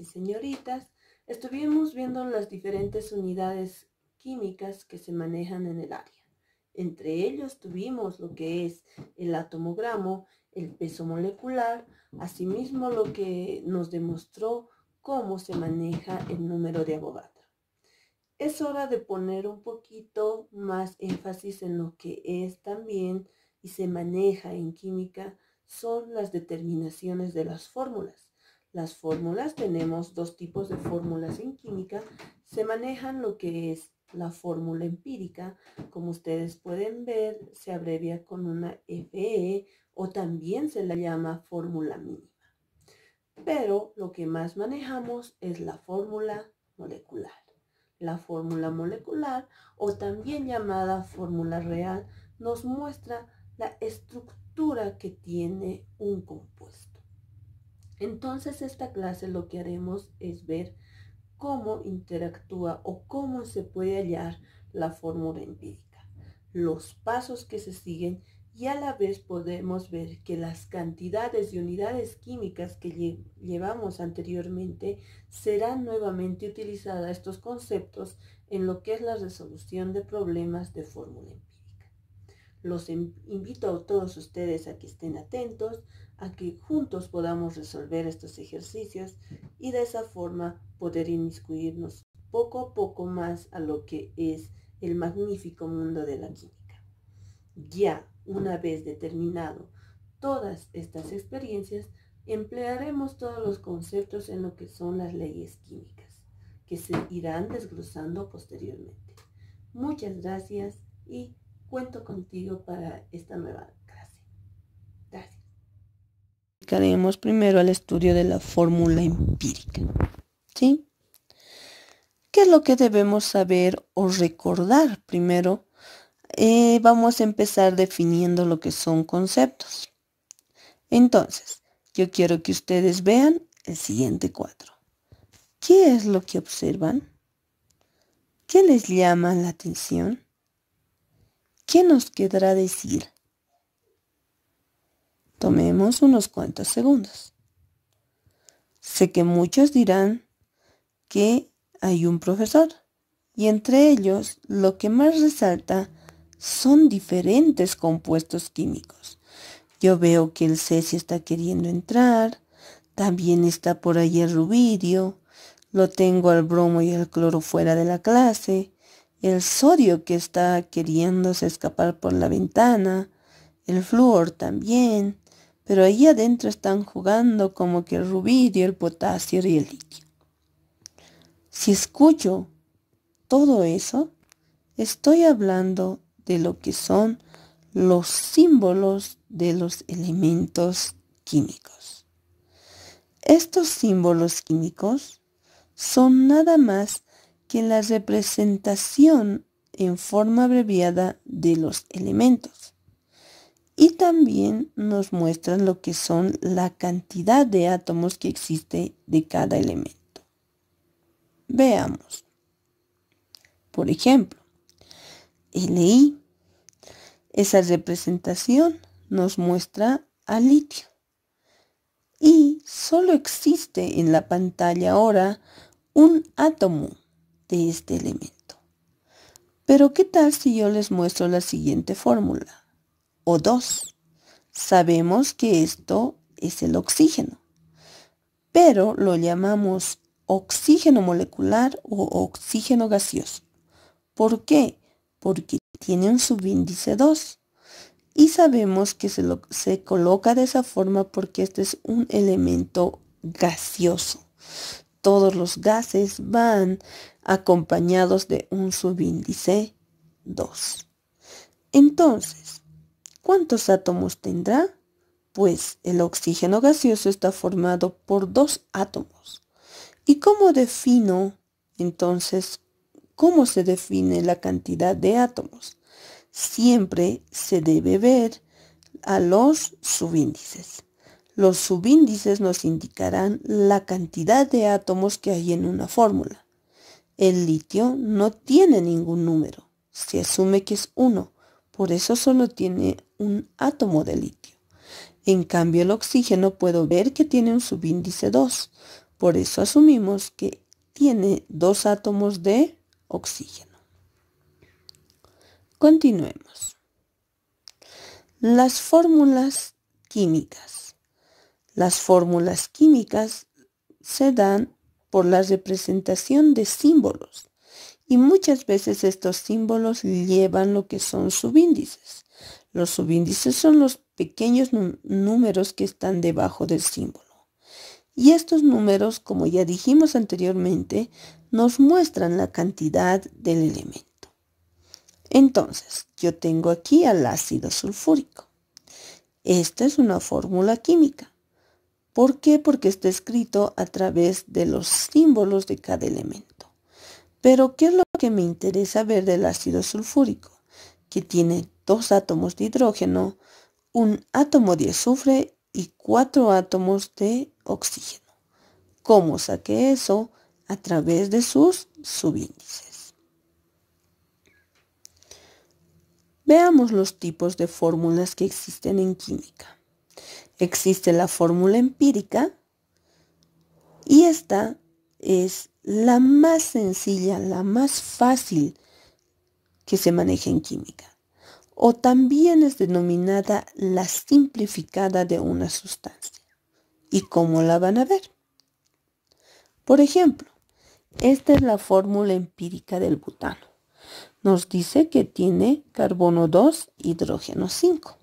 y señoritas, estuvimos viendo las diferentes unidades químicas que se manejan en el área. Entre ellos tuvimos lo que es el atomogramo, el peso molecular, asimismo lo que nos demostró cómo se maneja el número de abogados es hora de poner un poquito más énfasis en lo que es también y se maneja en química son las determinaciones de las fórmulas. Las fórmulas, tenemos dos tipos de fórmulas en química, se manejan lo que es la fórmula empírica, como ustedes pueden ver, se abrevia con una FE o también se la llama fórmula mínima. Pero lo que más manejamos es la fórmula molecular la fórmula molecular o también llamada fórmula real, nos muestra la estructura que tiene un compuesto. Entonces esta clase lo que haremos es ver cómo interactúa o cómo se puede hallar la fórmula empírica, los pasos que se siguen y a la vez podemos ver que las cantidades de unidades químicas que llevamos anteriormente serán nuevamente utilizadas estos conceptos en lo que es la resolución de problemas de fórmula empírica. Los em-, invito a todos ustedes a que estén atentos, a que juntos podamos resolver estos ejercicios y de esa forma poder inmiscuirnos poco a poco más a lo que es el magnífico mundo de la química. Ya una vez determinado todas estas experiencias, emplearemos todos los conceptos en lo que son las leyes químicas, que se irán desglosando posteriormente. Muchas gracias y cuento contigo para esta nueva clase. Gracias. primero al estudio de la fórmula empírica. ¿Sí? ¿Qué es lo que debemos saber o recordar primero eh, vamos a empezar definiendo lo que son conceptos. Entonces, yo quiero que ustedes vean el siguiente cuadro. ¿Qué es lo que observan? ¿Qué les llama la atención? ¿Qué nos quedará decir? Tomemos unos cuantos segundos. Sé que muchos dirán que hay un profesor y entre ellos lo que más resalta son diferentes compuestos químicos. Yo veo que el cesio está queriendo entrar, también está por ahí el rubidio, lo tengo al bromo y al cloro fuera de la clase, el sodio que está queriéndose escapar por la ventana, el flúor también, pero ahí adentro están jugando como que el rubidio, el potasio y el litio. Si escucho todo eso, estoy hablando de lo que son los símbolos de los elementos químicos. Estos símbolos químicos son nada más que la representación en forma abreviada de los elementos. Y también nos muestran lo que son la cantidad de átomos que existe de cada elemento. Veamos. Por ejemplo, LI. Esa representación nos muestra al litio. Y solo existe en la pantalla ahora un átomo de este elemento. Pero ¿qué tal si yo les muestro la siguiente fórmula? O2. Sabemos que esto es el oxígeno, pero lo llamamos oxígeno molecular o oxígeno gaseoso. ¿Por qué? porque tiene un subíndice 2. Y sabemos que se, se coloca de esa forma porque este es un elemento gaseoso. Todos los gases van acompañados de un subíndice 2. Entonces, ¿cuántos átomos tendrá? Pues el oxígeno gaseoso está formado por dos átomos. ¿Y cómo defino entonces cómo se define la cantidad de átomos. Siempre se debe ver a los subíndices. Los subíndices nos indicarán la cantidad de átomos que hay en una fórmula. El litio no tiene ningún número. Se asume que es 1, por eso solo tiene un átomo de litio. En cambio, el oxígeno puedo ver que tiene un subíndice 2, por eso asumimos que tiene dos átomos de oxígeno. Continuemos. Las fórmulas químicas. Las fórmulas químicas se dan por la representación de símbolos y muchas veces estos símbolos llevan lo que son subíndices. Los subíndices son los pequeños números que están debajo del símbolo. Y estos números, como ya dijimos anteriormente, nos muestran la cantidad del elemento. Entonces, yo tengo aquí al ácido sulfúrico. Esta es una fórmula química. ¿Por qué? Porque está escrito a través de los símbolos de cada elemento. Pero, ¿qué es lo que me interesa ver del ácido sulfúrico? Que tiene dos átomos de hidrógeno, un átomo de azufre y cuatro átomos de oxígeno. ¿Cómo saqué eso? a través de sus subíndices. Veamos los tipos de fórmulas que existen en química. Existe la fórmula empírica y esta es la más sencilla, la más fácil que se maneja en química o también es denominada la simplificada de una sustancia. ¿Y cómo la van a ver? Por ejemplo, esta es la fórmula empírica del butano. Nos dice que tiene carbono 2, hidrógeno 5.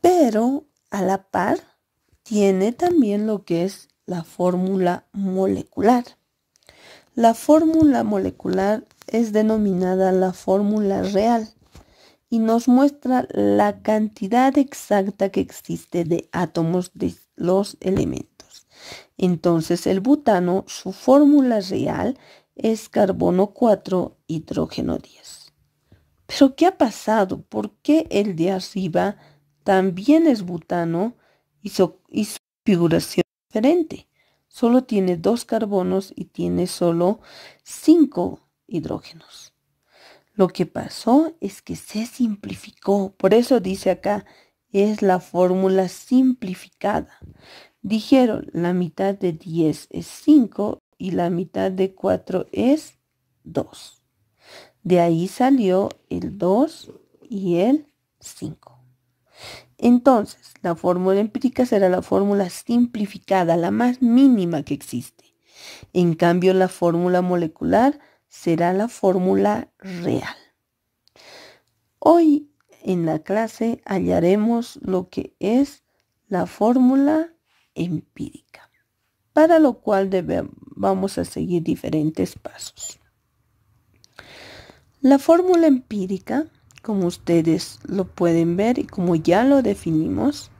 Pero a la par tiene también lo que es la fórmula molecular. La fórmula molecular es denominada la fórmula real y nos muestra la cantidad exacta que existe de átomos de los elementos. Entonces el butano, su fórmula real es carbono 4, hidrógeno 10. Pero ¿qué ha pasado? ¿Por qué el de arriba también es butano y su, figuración es diferente? Solo tiene dos carbonos y tiene solo cinco hidrógenos. Lo que pasó es que se simplificó. Por eso dice acá, es la fórmula simplificada. Dijeron, la mitad de 10 es 5 y la mitad de 4 es 2. De ahí salió el 2 y el 5. Entonces, la fórmula empírica será la fórmula simplificada, la más mínima que existe. En cambio, la fórmula molecular será la fórmula real. Hoy en la clase hallaremos lo que es la fórmula empírica, para lo cual vamos a seguir diferentes pasos. La fórmula empírica, como ustedes lo pueden ver y como ya lo definimos,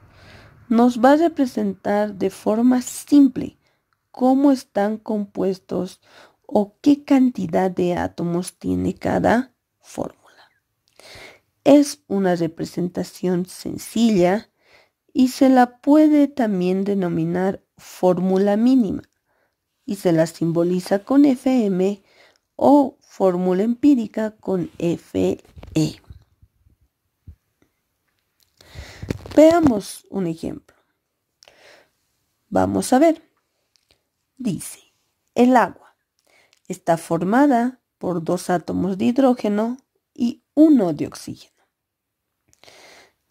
nos va a representar de forma simple cómo están compuestos o qué cantidad de átomos tiene cada fórmula. Es una representación sencilla y se la puede también denominar fórmula mínima y se la simboliza con FM o fórmula empírica con FE. Veamos un ejemplo. Vamos a ver. Dice, el agua está formada por dos átomos de hidrógeno y uno de oxígeno.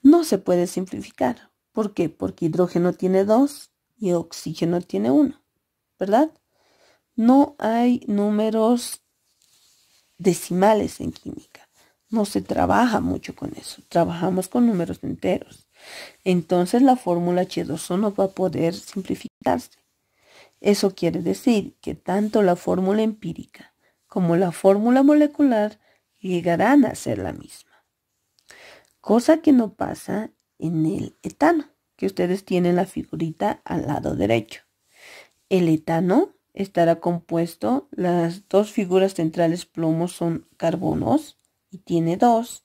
No se puede simplificar ¿Por qué? Porque hidrógeno tiene dos y oxígeno tiene uno, ¿verdad? No hay números decimales en química. No se trabaja mucho con eso. Trabajamos con números enteros. Entonces la fórmula H2O no va a poder simplificarse. Eso quiere decir que tanto la fórmula empírica como la fórmula molecular llegarán a ser la misma. Cosa que no pasa en el etano, que ustedes tienen la figurita al lado derecho. El etano estará compuesto, las dos figuras centrales plomo son carbonos y tiene dos,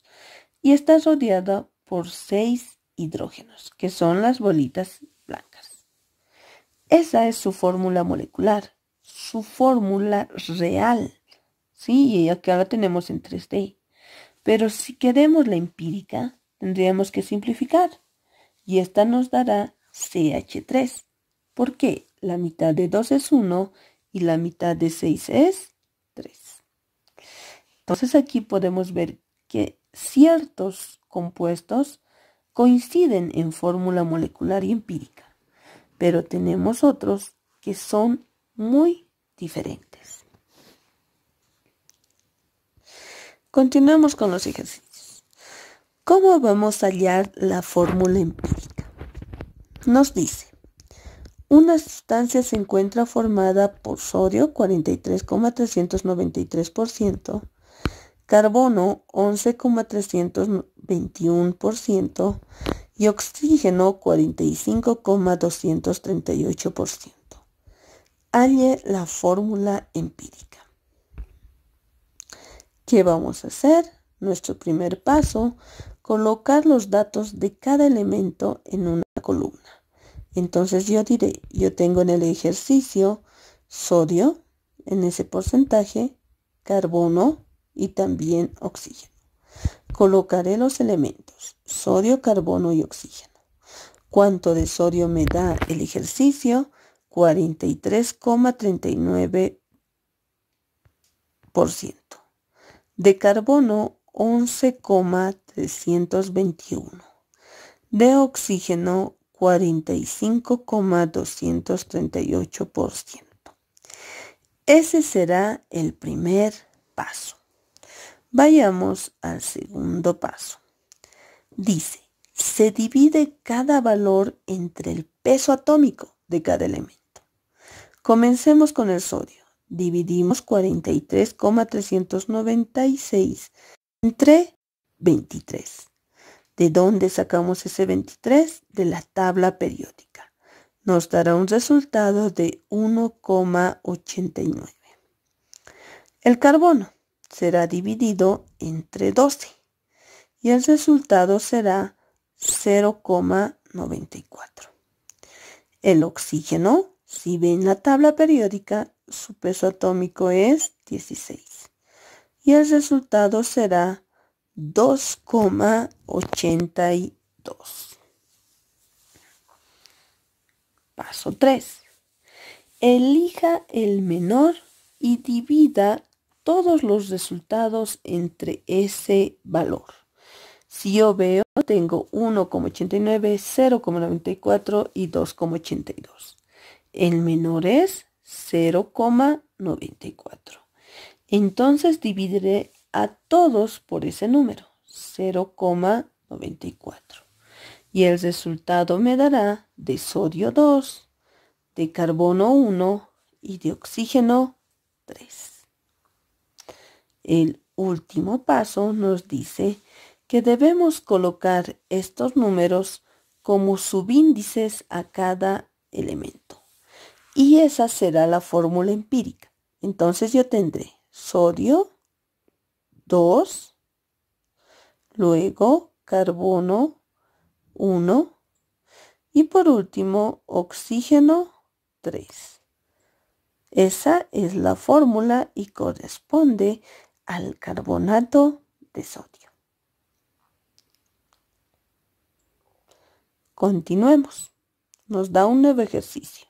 y está rodeada por seis hidrógenos, que son las bolitas blancas. Esa es su fórmula molecular, su fórmula real, ¿sí? Y ella que ahora tenemos en 3D. Este. Pero si queremos la empírica, tendríamos que simplificar y esta nos dará CH3, porque la mitad de 2 es 1 y la mitad de 6 es 3. Entonces aquí podemos ver que ciertos compuestos coinciden en fórmula molecular y empírica, pero tenemos otros que son muy diferentes. Continuamos con los ejercicios. ¿Cómo vamos a hallar la fórmula empírica? Nos dice, una sustancia se encuentra formada por sodio 43,393%, carbono 11,321% y oxígeno 45,238%. Halle la fórmula empírica. ¿Qué vamos a hacer? Nuestro primer paso colocar los datos de cada elemento en una columna. Entonces yo diré, yo tengo en el ejercicio sodio, en ese porcentaje, carbono y también oxígeno. Colocaré los elementos, sodio, carbono y oxígeno. ¿Cuánto de sodio me da el ejercicio? 43,39%. De carbono, 11,39%. 321, de oxígeno 45,238%. Ese será el primer paso. Vayamos al segundo paso. Dice, se divide cada valor entre el peso atómico de cada elemento. Comencemos con el sodio. Dividimos 43,396 entre 23. ¿De dónde sacamos ese 23? De la tabla periódica. Nos dará un resultado de 1,89. El carbono será dividido entre 12 y el resultado será 0,94. El oxígeno, si ven la tabla periódica, su peso atómico es 16 y el resultado será 2,82. Paso 3. Elija el menor y divida todos los resultados entre ese valor. Si yo veo, tengo 1,89, 0,94 y 2,82. El menor es 0,94. Entonces dividiré a todos por ese número, 0,94. Y el resultado me dará de sodio 2, de carbono 1 y de oxígeno 3. El último paso nos dice que debemos colocar estos números como subíndices a cada elemento. Y esa será la fórmula empírica. Entonces yo tendré sodio 2, luego carbono 1 y por último oxígeno 3. Esa es la fórmula y corresponde al carbonato de sodio. Continuemos. Nos da un nuevo ejercicio.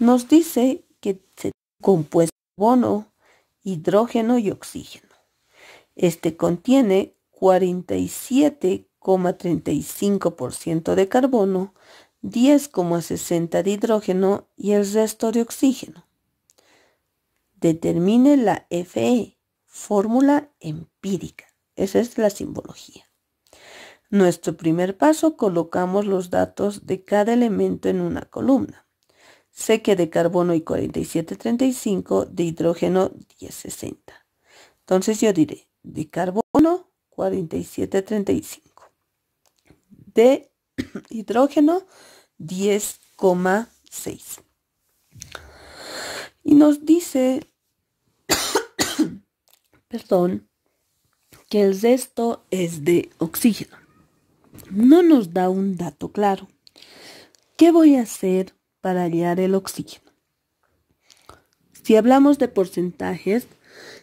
Nos dice que se compuesto carbono, hidrógeno y oxígeno. Este contiene 47,35% de carbono, 10,60 de hidrógeno y el resto de oxígeno. Determine la FE, fórmula empírica. Esa es la simbología. Nuestro primer paso colocamos los datos de cada elemento en una columna. Sé que de carbono y 47,35, de hidrógeno 10,60. Entonces yo diré de carbono 47,35. De hidrógeno 10,6. Y nos dice, perdón, que el resto es de oxígeno. No nos da un dato claro. ¿Qué voy a hacer para hallar el oxígeno? Si hablamos de porcentajes,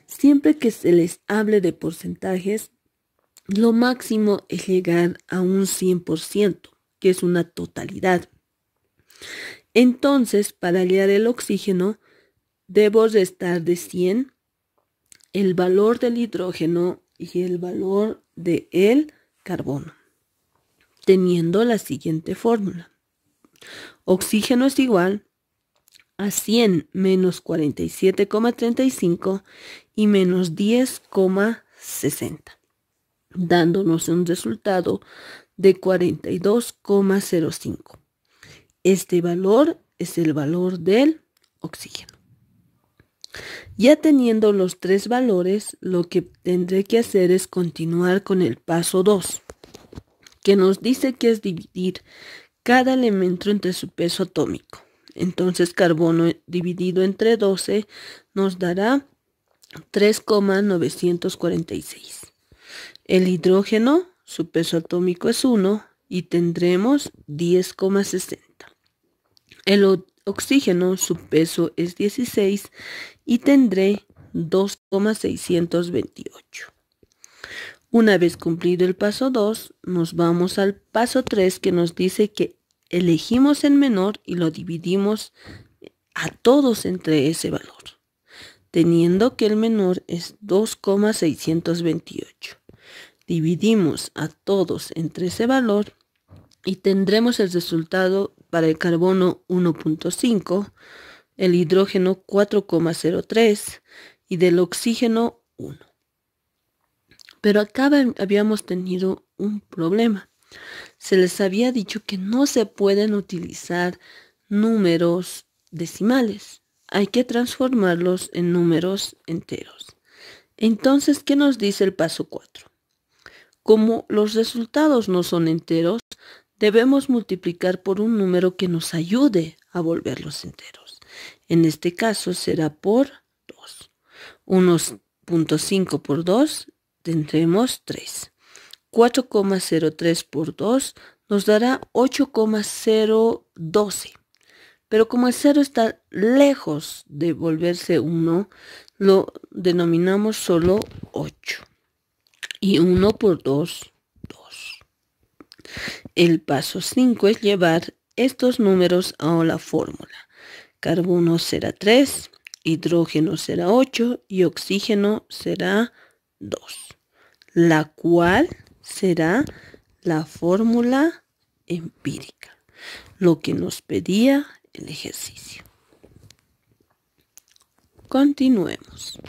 Siempre que se les hable de porcentajes, lo máximo es llegar a un 100%, que es una totalidad. Entonces, para hallar el oxígeno, debo restar de 100 el valor del hidrógeno y el valor del el carbono, teniendo la siguiente fórmula. Oxígeno es igual a 100 menos 47,35 y menos 10,60, dándonos un resultado de 42,05. Este valor es el valor del oxígeno. Ya teniendo los tres valores, lo que tendré que hacer es continuar con el paso 2, que nos dice que es dividir cada elemento entre su peso atómico. Entonces carbono dividido entre 12 nos dará 3,946. El hidrógeno, su peso atómico es 1 y tendremos 10,60. El oxígeno, su peso es 16 y tendré 2,628. Una vez cumplido el paso 2, nos vamos al paso 3 que nos dice que elegimos el menor y lo dividimos a todos entre ese valor, teniendo que el menor es 2,628. Dividimos a todos entre ese valor y tendremos el resultado para el carbono 1.5, el hidrógeno 4,03 y del oxígeno 1. Pero acá habíamos tenido un problema. Se les había dicho que no se pueden utilizar números decimales, hay que transformarlos en números enteros. Entonces, ¿qué nos dice el paso 4? Como los resultados no son enteros, debemos multiplicar por un número que nos ayude a volverlos enteros. En este caso será por 2. 1.5 por 2 tendremos 3. 4,03 por 2 nos dará 8,012. Pero como el 0 está lejos de volverse 1, lo denominamos solo 8. Y 1 por 2, 2. El paso 5 es llevar estos números a la fórmula. Carbono será 3, hidrógeno será 8 y oxígeno será 2. La cual será la fórmula empírica, lo que nos pedía el ejercicio. Continuemos.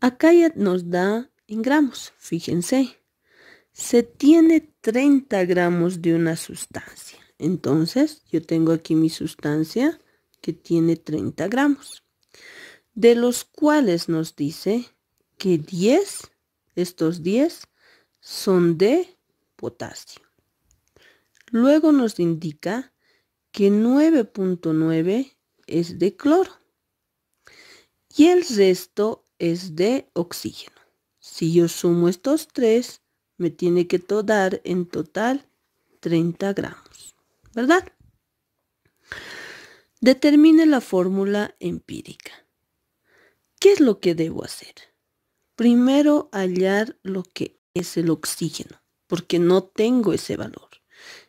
Acá ya nos da en gramos, fíjense. Se tiene 30 gramos de una sustancia. Entonces, yo tengo aquí mi sustancia que tiene 30 gramos, de los cuales nos dice que 10, estos 10, son de potasio. Luego nos indica que 9.9 es de cloro y el resto es de oxígeno. Si yo sumo estos tres, me tiene que dar en total 30 gramos, ¿verdad? Determine la fórmula empírica. ¿Qué es lo que debo hacer? Primero hallar lo que es el oxígeno, porque no tengo ese valor.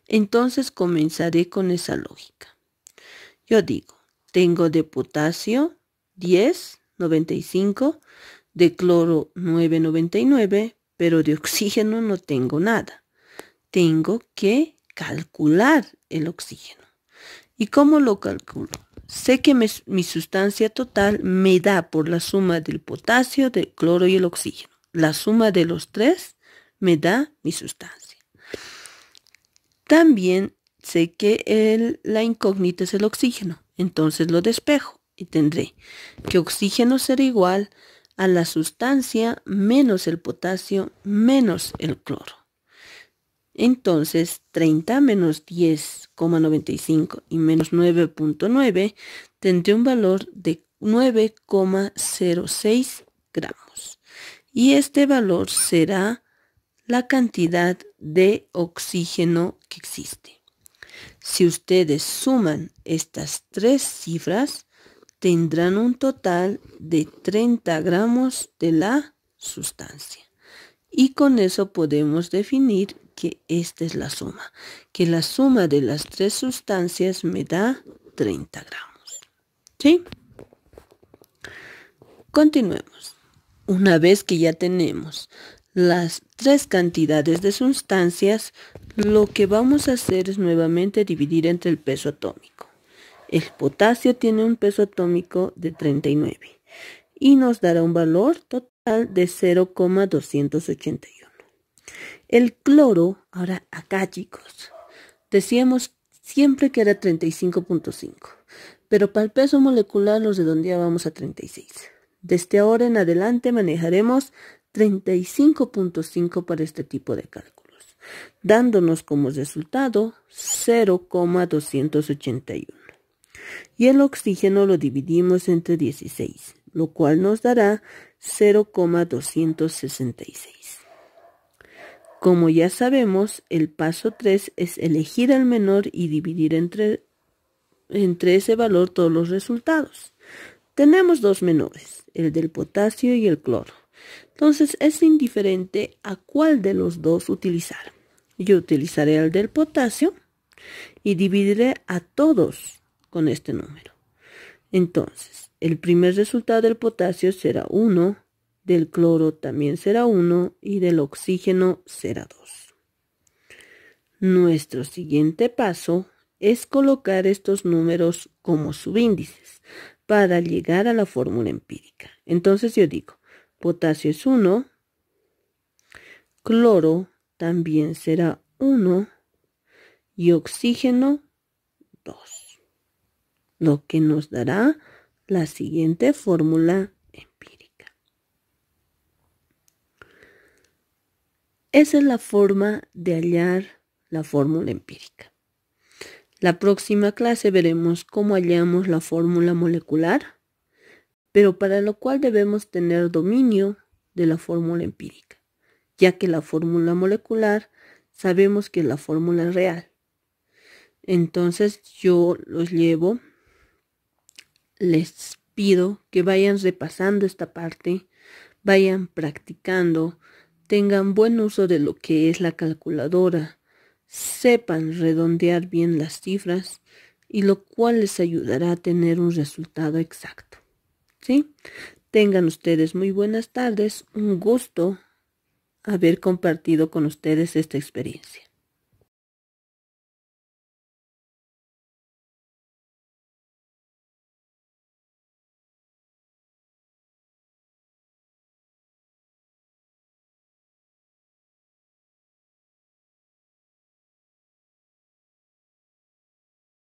Entonces comenzaré con esa lógica. Yo digo, tengo de potasio 10, 95, de cloro 9,99, pero de oxígeno no tengo nada. Tengo que calcular el oxígeno. ¿Y cómo lo calculo? Sé que mi sustancia total me da por la suma del potasio, del cloro y el oxígeno. La suma de los tres me da mi sustancia. También sé que la incógnita es el oxígeno, entonces lo despejo y tendré que oxígeno será igual a la sustancia menos el potasio menos el cloro. Entonces, 30 menos 10,95 y menos 9,9 tendré un valor de 9,06 gramos. Y este valor será la cantidad de oxígeno que existe. Si ustedes suman estas tres cifras, tendrán un total de 30 gramos de la sustancia. Y con eso podemos definir que esta es la suma, que la suma de las tres sustancias me da 30 gramos. ¿Sí? Continuemos. Una vez que ya tenemos las tres cantidades de sustancias, lo que vamos a hacer es nuevamente dividir entre el peso atómico. El potasio tiene un peso atómico de 39 y nos dará un valor total de 0,281. El cloro, ahora acá chicos, decíamos siempre que era 35.5, pero para el peso molecular los redondeábamos a 36. Desde ahora en adelante manejaremos 35.5 para este tipo de cálculos, dándonos como resultado 0,281. Y el oxígeno lo dividimos entre 16, lo cual nos dará 0,266. Como ya sabemos, el paso 3 es elegir el menor y dividir entre, entre ese valor todos los resultados. Tenemos dos menores, el del potasio y el cloro. Entonces es indiferente a cuál de los dos utilizar. Yo utilizaré el del potasio y dividiré a todos con este número. Entonces, el primer resultado del potasio será 1, del cloro también será 1 y del oxígeno será 2. Nuestro siguiente paso es colocar estos números como subíndices para llegar a la fórmula empírica. Entonces yo digo, potasio es 1, cloro también será 1 y oxígeno 2, lo que nos dará la siguiente fórmula empírica. Esa es la forma de hallar la fórmula empírica. La próxima clase veremos cómo hallamos la fórmula molecular pero para lo cual debemos tener dominio de la fórmula empírica, ya que la fórmula molecular sabemos que es la fórmula real. Entonces yo los llevo, les pido que vayan repasando esta parte, vayan practicando, tengan buen uso de lo que es la calculadora, sepan redondear bien las cifras y lo cual les ayudará a tener un resultado exacto. ¿sí? Tengan ustedes muy buenas tardes, un gusto haber compartido con ustedes esta experiencia.